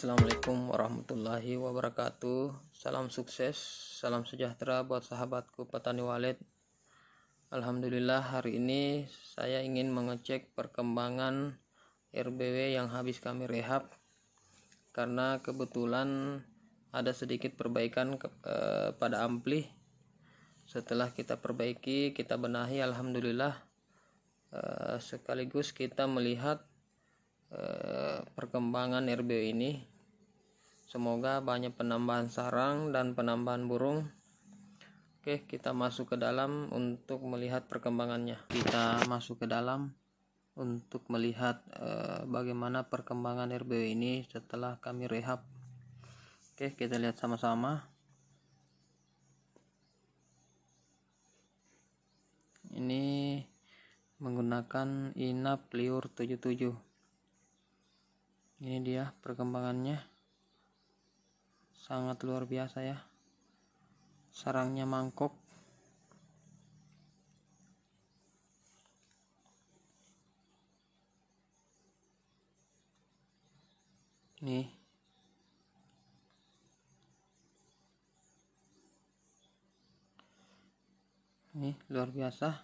Assalamualaikum warahmatullahi wabarakatuh. Salam sukses, salam sejahtera buat sahabatku petani walet. Alhamdulillah hari ini saya ingin mengecek perkembangan RBW yang habis kami rehab karena kebetulan ada sedikit perbaikan ke, eh, pada ampli. Setelah kita perbaiki, kita benahi alhamdulillah eh, sekaligus kita melihat Eh, perkembangan RBO ini. Semoga banyak penambahan sarang dan penambahan burung. Oke, kita masuk ke dalam untuk melihat perkembangannya. Kita masuk ke dalam untuk melihat eh, bagaimana perkembangan RBO ini setelah kami rehab. Oke, kita lihat sama-sama. ini menggunakan inap liur 77 ini dia perkembangannya sangat luar biasa ya sarangnya mangkok nih ini luar biasa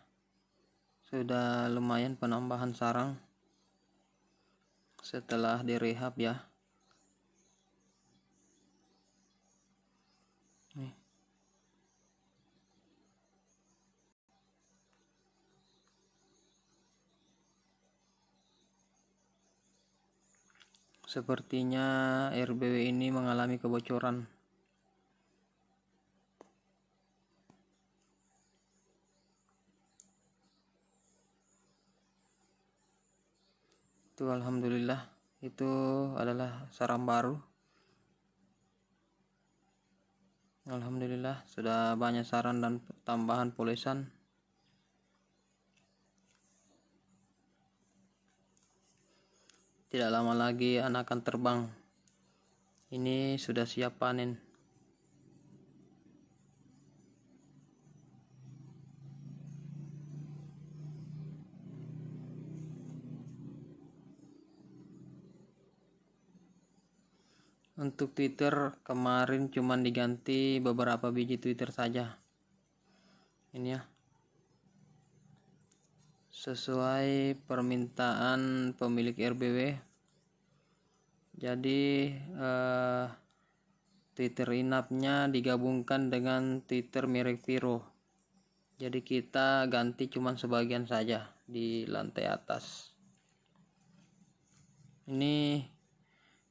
sudah lumayan penambahan sarang setelah direhab ya Sepertinya RBW ini mengalami kebocoran. alhamdulillah itu adalah sarang baru alhamdulillah sudah banyak saran dan tambahan polisan tidak lama lagi anak akan terbang ini sudah siap panen untuk Twitter kemarin cuman diganti beberapa biji Twitter saja ini ya sesuai permintaan pemilik RBW jadi eh, Twitter inapnya digabungkan dengan Twitter mirip Viro jadi kita ganti cuman sebagian saja di lantai atas ini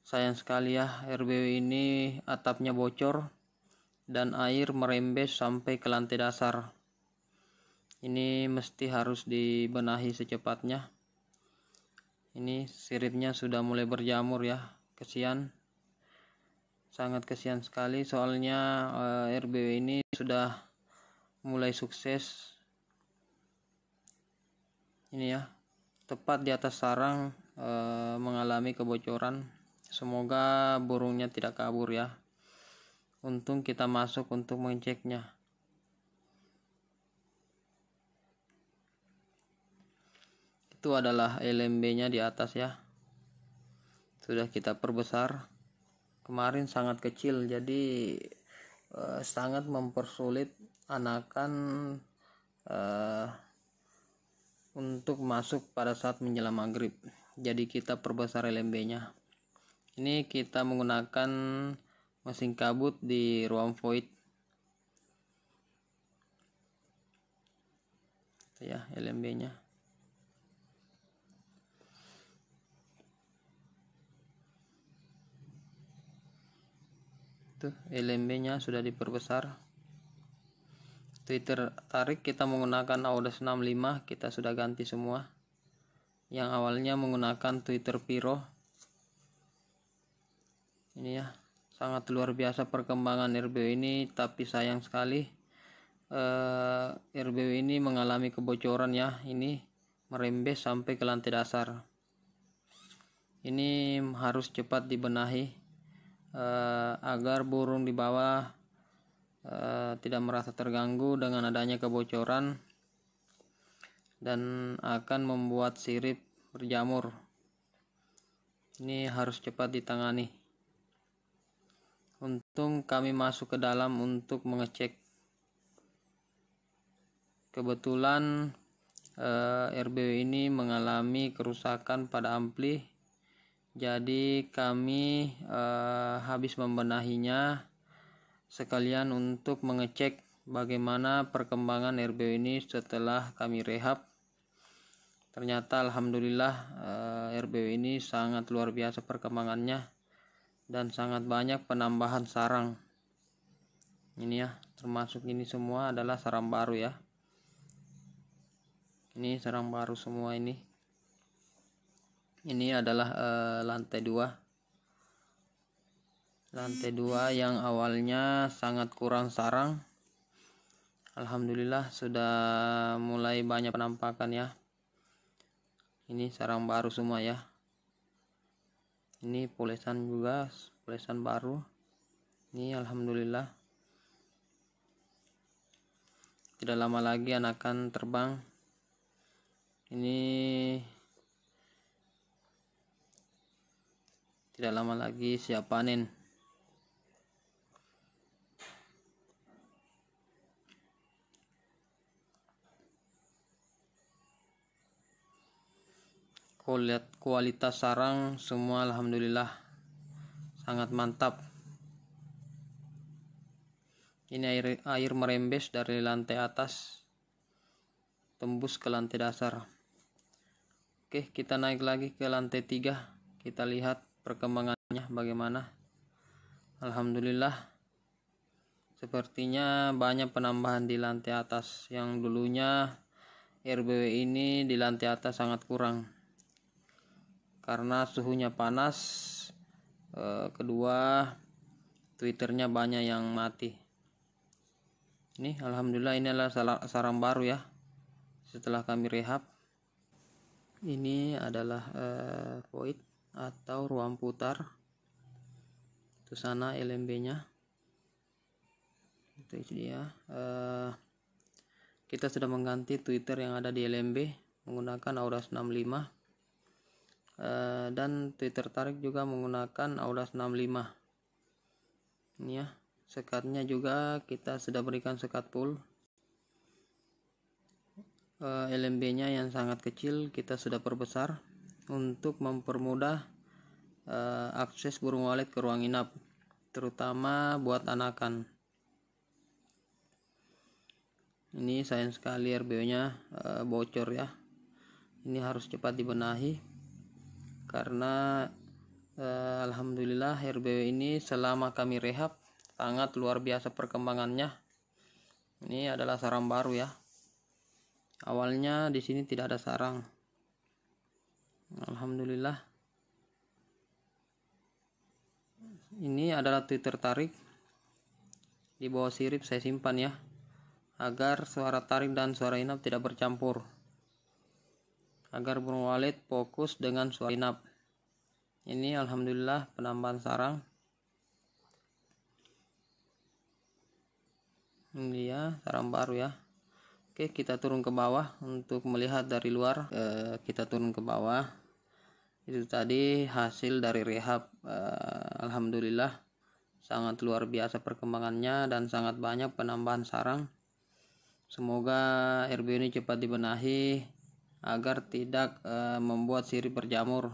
Sayang sekali ya, RBW ini atapnya bocor dan air merembes sampai ke lantai dasar. Ini mesti harus dibenahi secepatnya. Ini siripnya sudah mulai berjamur ya, kesian. Sangat kesian sekali soalnya e, eh, RBW ini sudah mulai sukses. Ini ya, tepat di atas sarang e, mengalami kebocoran Semoga burungnya tidak kabur ya. Untung kita masuk untuk mengeceknya. Itu adalah LMB-nya di atas ya. Sudah kita perbesar. Kemarin sangat kecil jadi eh, sangat mempersulit anakan eh, untuk masuk pada saat menjelang maghrib. Jadi kita perbesar LMB-nya ini kita menggunakan mesin kabut di ruang void ya LMB nya tuh LMB nya sudah diperbesar Twitter tarik kita menggunakan Audas 65 kita sudah ganti semua yang awalnya menggunakan Twitter Piro ini ya sangat luar biasa perkembangan rbw ini tapi sayang sekali eh, RBW ini mengalami kebocoran ya ini merembes sampai ke lantai dasar ini harus cepat dibenahi eh, agar burung di bawah eh, tidak merasa terganggu dengan adanya kebocoran dan akan membuat sirip berjamur ini harus cepat ditangani Untung kami masuk ke dalam untuk mengecek kebetulan eh, RBW ini mengalami kerusakan pada ampli jadi kami eh, habis membenahinya sekalian untuk mengecek bagaimana perkembangan RBW ini setelah kami rehab ternyata alhamdulillah eh, RBW ini sangat luar biasa perkembangannya dan sangat banyak penambahan sarang ini ya termasuk ini semua adalah sarang baru ya ini sarang baru semua ini ini adalah e, lantai dua lantai dua yang awalnya sangat kurang sarang Alhamdulillah sudah mulai banyak penampakan ya ini sarang baru semua ya ini polesan juga polesan baru ini alhamdulillah tidak lama lagi anakan terbang ini tidak lama lagi siap panen kualitas sarang semua alhamdulillah sangat mantap ini air, air merembes dari lantai atas tembus ke lantai dasar oke kita naik lagi ke lantai 3 kita lihat perkembangannya bagaimana alhamdulillah sepertinya banyak penambahan di lantai atas yang dulunya RBW ini di lantai atas sangat kurang karena suhunya panas eh, kedua twitternya banyak yang mati ini alhamdulillah ini adalah sarang baru ya setelah kami rehab ini adalah e, void atau ruang putar itu sana LMB nya itu, dia e, kita sudah mengganti Twitter yang ada di LMB menggunakan Auras 65 Eh, dan Twitter tarik juga menggunakan Audas 65 ini ya sekatnya juga kita sudah berikan sekat full. uh, eh, LMB nya yang sangat kecil kita sudah perbesar untuk mempermudah eh, akses burung walet ke ruang inap terutama buat anakan ini sayang sekali RBO nya bocor ya ini harus cepat dibenahi karena eh, alhamdulillah RBW ini selama kami rehab sangat luar biasa perkembangannya. Ini adalah sarang baru ya. Awalnya di sini tidak ada sarang. Alhamdulillah. Ini adalah Twitter tarik. Di bawah sirip saya simpan ya. Agar suara tarik dan suara inap tidak bercampur agar burung walet fokus dengan suara inap. Ini alhamdulillah penambahan sarang. Ini dia sarang baru ya. Oke, kita turun ke bawah untuk melihat dari luar. E, kita turun ke bawah. Itu tadi hasil dari rehab. E, Alhamdulillah, sangat luar biasa perkembangannya dan sangat banyak penambahan sarang. Semoga RB ini cepat dibenahi agar tidak e, membuat sirip berjamur.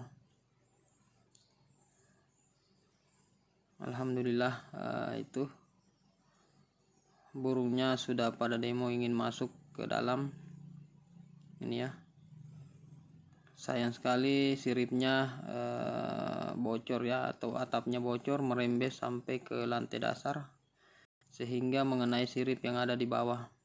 Alhamdulillah e, itu burungnya sudah pada demo ingin masuk ke dalam ini ya. Sayang sekali siripnya e, bocor ya atau atapnya bocor merembes sampai ke lantai dasar sehingga mengenai sirip yang ada di bawah.